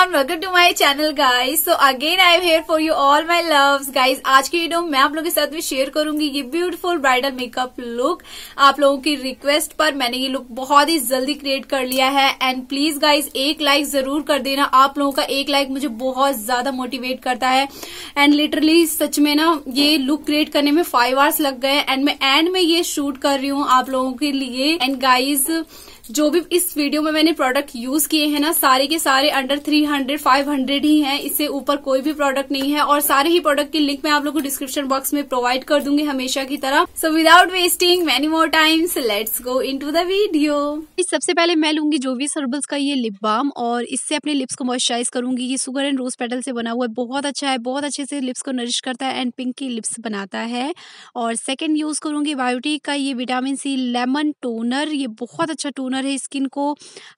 everyone welcome to my channel guys so again I am here for you all my loves guys आज की video मैं आप लोगों के साथ में शेयर करूंगी ये ब्यूटीफुल ब्राइडल मेकअप लुक आप लोगों की रिक्वेस्ट पर मैंने ये लुक बहुत ही जल्दी क्रिएट कर लिया है एंड प्लीज गाइज एक लाइक जरूर कर देना आप लोगों का एक लाइक मुझे बहुत ज्यादा मोटिवेट करता है एंड लिटरली सच में ना ये लुक क्रिएट करने में फाइव आवर्स लग गए एंड मैं एंड में ये शूट कर रही हूँ आप लोगों के लिए एंड गाइज जो भी इस वीडियो में मैंने प्रोडक्ट यूज किए हैं ना सारे के सारे अंडर 300 500 ही हैं इससे ऊपर कोई भी प्रोडक्ट नहीं है और सारे ही प्रोडक्ट की लिंक मैं आप लोगों को डिस्क्रिप्शन बॉक्स में प्रोवाइड कर दूंगी हमेशा की तरह so without wasting many more times let's go into the video सबसे पहले मैं लूंगी जोवियस हर्बल्स का ये लिप बाम और इससे अपने लिप्स को मॉइस्चराइज करूंगी ये सुगर एंड रोज पेटल से बना हुआ है बहुत अच्छा है बहुत अच्छे से लिप्स को नरिश करता है एंड पिंक की लिप्स बनाता है और सेकेंड यूज करूंगी बायोटिक का ये विटामिन सी लेमन टोनर ये बहुत अच्छा टोनर टोनर है स्किन को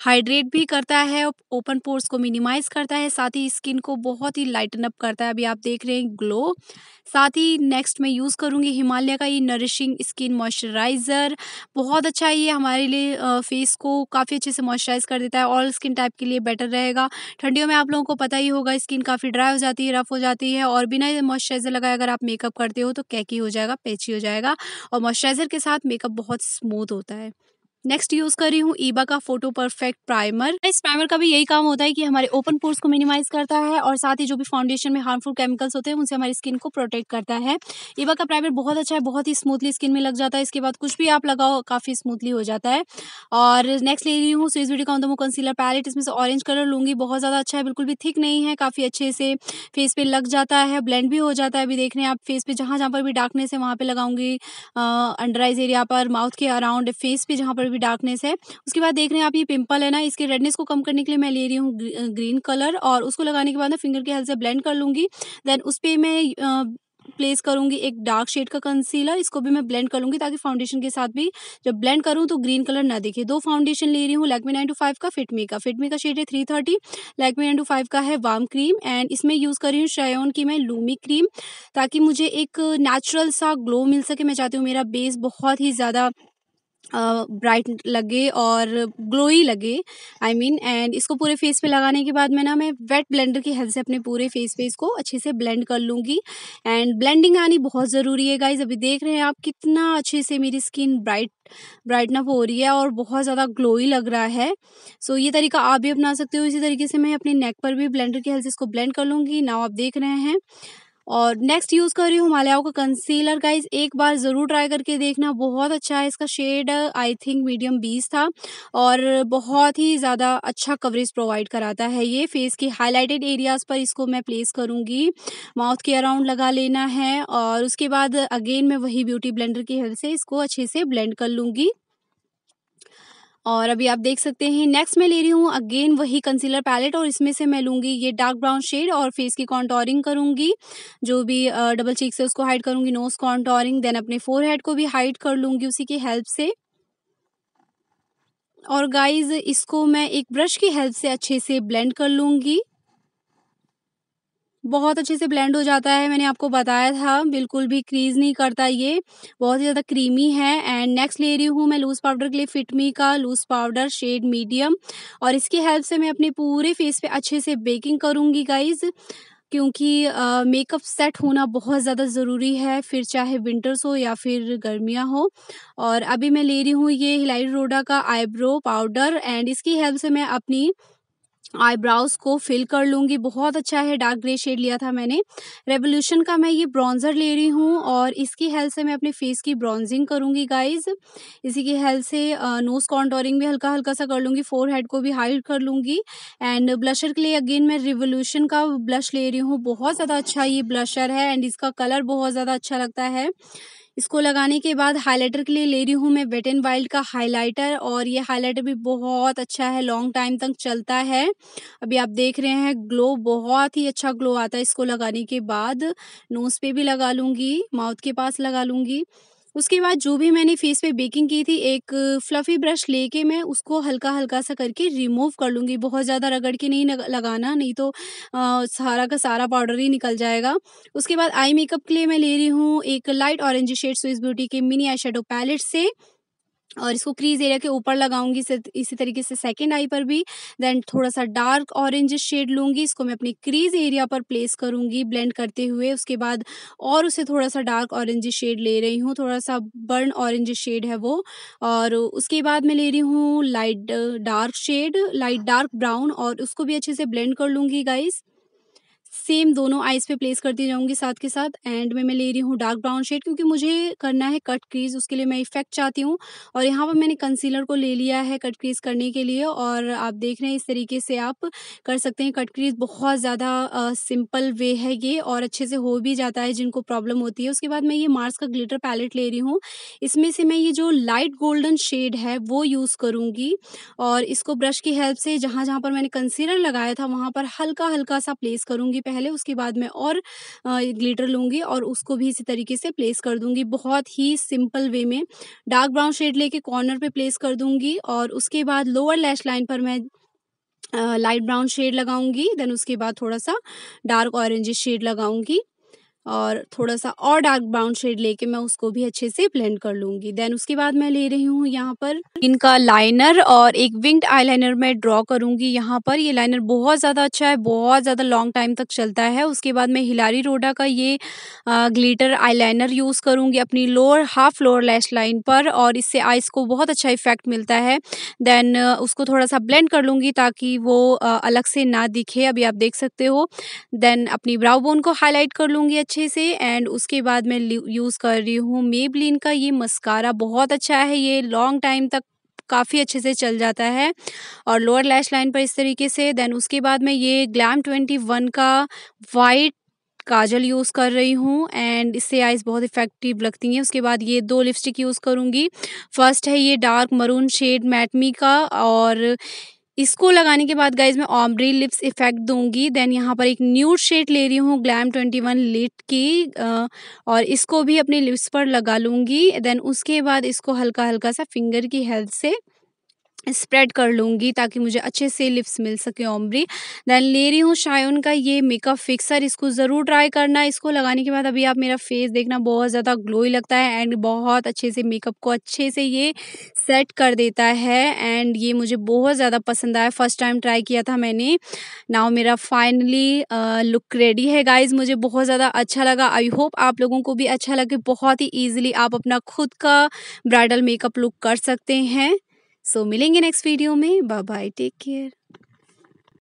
हाइड्रेट भी करता है ओपन पोर्स को मिनिमाइज करता है साथ ही स्किन को बहुत ही लाइटन अप करता है अभी आप देख रहे हैं ग्लो साथ ही नेक्स्ट मैं यूज़ करूँगी हिमालय का ये नरिशिंग स्किन मॉइस्चराइज़र बहुत अच्छा ये हमारे लिए फेस को काफ़ी अच्छे से मॉइस्चराइज कर देता है ऑल स्किन टाइप के लिए बेटर रहेगा ठंडियों में आप लोगों को पता ही होगा स्किन काफ़ी ड्राई हो जाती है रफ हो जाती है और बिना मॉइस्चराइज़र लगाए अगर आप मेकअप करते हो तो कैकी हो जाएगा पैची हो जाएगा और मॉइस्चराइज़र के साथ मेकअप बहुत स्मूथ होता है नेक्स्ट यूज कर रही हूँ ईबा का फोटो परफेक्ट प्राइमर इस प्राइमर का भी यही काम होता है कि हमारे ओपन पोर्स को मिनिमाइज करता है और साथ ही जो भी फाउंडेशन में हार्मफुल केमिकल्स होते हैं उनसे हमारी स्किन को प्रोटेक्ट करता है ईबा का प्राइमर बहुत अच्छा है बहुत ही स्मूथली स्किन में लग जाता है इसके बाद कुछ भी आप लगाओ काफ़ी स्मूथली हो जाता है और नेक्स्ट ले रही हूँ स्विज वीडियो का दमो कंसीलर पैलेट इसमें से ऑरेंज कलर लूंगी बहुत ज़्यादा अच्छा है बिल्कुल भी थिक नहीं है काफ़ी अच्छे से फेस पे लग जाता है ब्लेंड भी हो जाता है अभी देख रहे हैं आप फेस पे जहाँ जहाँ पर भी डार्कनेस है वहाँ पर लगाऊंगी अंडर आइज एरिया पर माउथ के अराउंड फेस पे जहाँ पर भी डार्कनेस है उसके बाद देख रहे हैं आप ये पिंपल है ना इसके रेडनेस को कम करने के लिए मैं ले रही हूँ ग्रीन कलर और उसको लगाने के बाद ना फिंगर के हेल्प से ब्लेंड कर लूँगी देन उस पर मैं प्लेस करूँगी एक डार्क शेड का कंसीलर इसको भी मैं ब्लेंड कर ताकि फाउंडेशन के साथ भी जब ब्लेंड करूँ तो ग्रीन कलर ना दिखे दो फाउंडेशन ले रही हूँ लैकमे नाइन टू फाइव का फिटमी का फिटमी का शेड है three thirty Lakme nine to five का है वार्म क्रीम एंड इसमें यूज़ कर रही हूँ श्रायोन की मैं लूमी क्रीम ताकि मुझे एक नेचुरल सा ग्लो मिल सके मैं चाहती हूँ मेरा बेस बहुत ही ज़्यादा ब्राइट लगे और ग्लोई लगे आई मीन एंड इसको पूरे फेस पे लगाने के बाद मैं ना मैं वेट ब्लेंडर की हेल्प से अपने पूरे फेस पे इसको अच्छे से ब्लेंड कर लूँगी एंड ब्लेंडिंग आनी बहुत ज़रूरी है गाइज अभी देख रहे हैं आप कितना अच्छे से मेरी स्किन ब्राइट ब्राइटन अप हो रही है और बहुत ज़्यादा ग्लोई लग रहा है सो so, ये तरीका आप भी अपना सकते हो इसी तरीके से मैं अपने नेक पर भी ब्लेंडर की हेल्प से इसको ब्लेंड कर लूँगी नाव आप देख रहे हैं और नेक्स्ट यूज़ कर रही हूँ हिमालयाओं का कंसीलर गाइज एक बार ज़रूर ट्राई करके देखना बहुत अच्छा है इसका शेड आई थिंक मीडियम बीस था और बहुत ही ज़्यादा अच्छा कवरेज प्रोवाइड कराता है ये फेस के हाईलाइटेड एरियाज़ पर इसको मैं प्लेस करूँगी माउथ के अराउंड लगा लेना है और उसके बाद अगेन मैं वही ब्यूटी ब्लेंडर की हेल्प से इसको अच्छे से ब्लेंड कर लूँगी और अभी आप देख सकते हैं नेक्स्ट मैं ले रही हूँ अगेन वही कंसीलर पैलेट और इसमें से मैं लूँगी ये डार्क ब्राउन शेड और फेस की कॉन्टोरिंग करूँगी जो भी डबल चीक से उसको हाइड करूँगी नोज कॉन्टोरिंग देन अपने फोर को भी हाइड कर लूँगी उसी की हेल्प से और गाइज इसको मैं एक ब्रश की हेल्प से अच्छे से ब्लेंड कर लूँगी बहुत अच्छे से ब्लेंड हो जाता है मैंने आपको बताया था बिल्कुल भी क्रीज नहीं करता ये बहुत ही ज़्यादा क्रीमी है एंड नेक्स्ट ले रही हूँ मैं लूज़ पाउडर के लिए फिटमी का लूज़ पाउडर शेड मीडियम और इसकी हेल्प से मैं अपने पूरे फेस पे अच्छे से बेकिंग करूँगी गाइज़ क्योंकि मेकअप सेट होना बहुत ज़्यादा ज़रूरी है फिर चाहे विंटर्स हो या फिर गर्मियाँ हो और अभी मैं ले रही हूँ ये हिलाई रोडा का आईब्रो पाउडर एंड इसकी हेल्प से मैं अपनी आईब्राउज को फिल कर लूँगी बहुत अच्छा है डार्क ग्रे शेड लिया था मैंने रेवोल्यूशन का मैं ये ब्रॉन्ज़र ले रही हूँ और इसकी हेल्प से मैं अपने फेस की ब्रॉन्जिंग करूँगी गाइज इसी की हेल्प से नोज़ कॉन्टोरिंग भी हल्का हल्का सा कर लूँगी फोर हेड को भी हाइड कर लूँगी एंड ब्लशर के लिए अगेन मैं रिवोल्यूशन का ब्लश ले रही हूँ बहुत ज़्यादा अच्छा ये ब्लशर है एंड इसका कलर बहुत ज़्यादा अच्छा लगता है इसको लगाने के बाद हाईलाइटर के लिए ले रही हूँ मैं वेट एंड वाइल्ड का हाईलाइटर और ये हाईलाइटर भी बहुत अच्छा है लॉन्ग टाइम तक चलता है अभी आप देख रहे हैं ग्लो बहुत ही अच्छा ग्लो आता है इसको लगाने के बाद नोज़ पे भी लगा लूँगी माउथ के पास लगा लूँगी उसके बाद जो भी मैंने फेस पे बेकिंग की थी एक फ्लफ़ी ब्रश लेके मैं उसको हल्का हल्का सा करके रिमूव कर लूँगी बहुत ज़्यादा रगड़ के नहीं लगाना नहीं तो आ, सारा का सारा पाउडर ही निकल जाएगा उसके बाद आई मेकअप के लिए मैं ले रही हूँ एक light orange shade Swiss beauty के मिनी आई पैलेट से और इसको क्रीज एरिया के ऊपर लगाऊंगी इसी तरीके से सेकेंड आई पर भी देन थोड़ा सा डार्क ऑरेंज शेड लूँगी इसको मैं अपने क्रीज एरिया पर प्लेस करूंगी ब्लेंड करते हुए उसके बाद और उसे थोड़ा सा डार्क ऑरेंज शेड ले रही हूँ थोड़ा सा बर्न ऑरेंज शेड है वो और उसके बाद मैं ले रही हूँ light dark shade light dark brown और उसको भी अच्छे से ब्लेंड कर लूँगी गाइज़ सेम दोनों आइज़ पे प्लेस करती जाऊँगी साथ के साथ एंड में मैं ले रही हूँ डार्क ब्राउन शेड क्योंकि मुझे करना है कट क्रीज़ उसके लिए मैं इफ़ेक्ट चाहती हूँ और यहाँ पर मैंने कंसीलर को ले लिया है कट क्रीज़ करने के लिए और आप देख रहे हैं इस तरीके से आप कर सकते हैं कट क्रीज़ बहुत ज़्यादा सिंपल वे है ये और अच्छे से हो भी जाता है जिनको प्रॉब्लम होती है उसके बाद मैं ये मार्स का ग्लिटर पैलेट ले रही हूँ इसमें से मैं ये जो लाइट गोल्डन शेड है वो यूज़ करूँगी और इसको ब्रश की हेल्प से जहाँ जहाँ पर मैंने कंसीलर लगाया था वहाँ पर हल्का हल्का सा प्लेस करूँगी पहले उसके बाद मैं और ग्लिटर लूँगी और उसको भी इसी तरीके से प्लेस कर दूँगी बहुत ही सिंपल वे में डार्क ब्राउन शेड लेके कॉर्नर पे प्लेस कर दूँगी और उसके बाद लोअर लैश लाइन पर मैं लाइट ब्राउन शेड लगाऊंगी देन उसके बाद थोड़ा सा डार्क ऑरेंज शेड लगाऊंगी और थोड़ा सा और डार्क ब्राउन शेड लेके मैं उसको भी अच्छे से ब्लेंड कर लूँगी देन उसके बाद मैं ले रही हूँ यहाँ पर इनका लाइनर और एक विंग्ड आईलाइनर मैं ड्रॉ करूँगी यहाँ पर ये लाइनर बहुत ज़्यादा अच्छा है बहुत ज़्यादा लॉन्ग टाइम तक चलता है उसके बाद मैं हिलारी रोडा का ये आई लाइनर यूज़ करूँगी अपनी lower half lower lash line पर और इससे आइज़ को बहुत अच्छा इफेक्ट मिलता है देन उसको थोड़ा सा ब्लेंड कर लूँगी ताकि वो अलग से ना दिखे अभी आप देख सकते हो देन अपनी ब्राउ बोन को हाईलाइट कर लूँगी अच्छे से एंड उसके बाद मैं यूज़ कर रही हूँ मेबलिन का ये मस्कारा बहुत अच्छा है ये लॉन्ग टाइम तक काफ़ी अच्छे से चल जाता है और लोअर लैश लाइन पर इस तरीके से देन उसके बाद मैं ये ग्लैम ट्वेंटी वन का वाइट काजल यूज़ कर रही हूँ एंड इससे आइज़ बहुत इफ़ेक्टिव लगती हैं उसके बाद ये दो लिपस्टिक यूज़ करूँगी फर्स्ट है ये डार्क मरून शेड मैटमी का और इसको लगाने के बाद गाइज मैं ऑमरी लिप्स इफेक्ट दूंगी देन यहाँ पर एक न्यूड शेड ले रही हूँ ग्लैम ट्वेंटी वन लिट की और इसको भी अपने लिप्स पर लगा लूँगी देन उसके बाद इसको हल्का हल्का सा फिंगर की हेल्प से स्प्रेड कर लूँगी ताकि मुझे अच्छे से लिप्स मिल सके ओमरी देन ले रही हूँ शायन का ये मेकअप फिक्सर इसको ज़रूर ट्राई करना इसको लगाने के बाद अभी आप मेरा फेस देखना बहुत ज़्यादा ग्लोई लगता है एंड बहुत अच्छे से मेकअप को अच्छे से ये सेट कर देता है एंड ये मुझे बहुत ज़्यादा पसंद आया फ़र्स्ट टाइम ट्राई किया था मैंने नाव मेरा फाइनली लुक रेडी है गाइज मुझे बहुत ज़्यादा अच्छा लगा आई होप आप लोगों को भी अच्छा लगे बहुत ही ईजिली आप अपना खुद का ब्राइडल मेकअप लुक कर सकते हैं सो मिलेंगे नेक्स्ट वीडियो में बाय बाय टेक केयर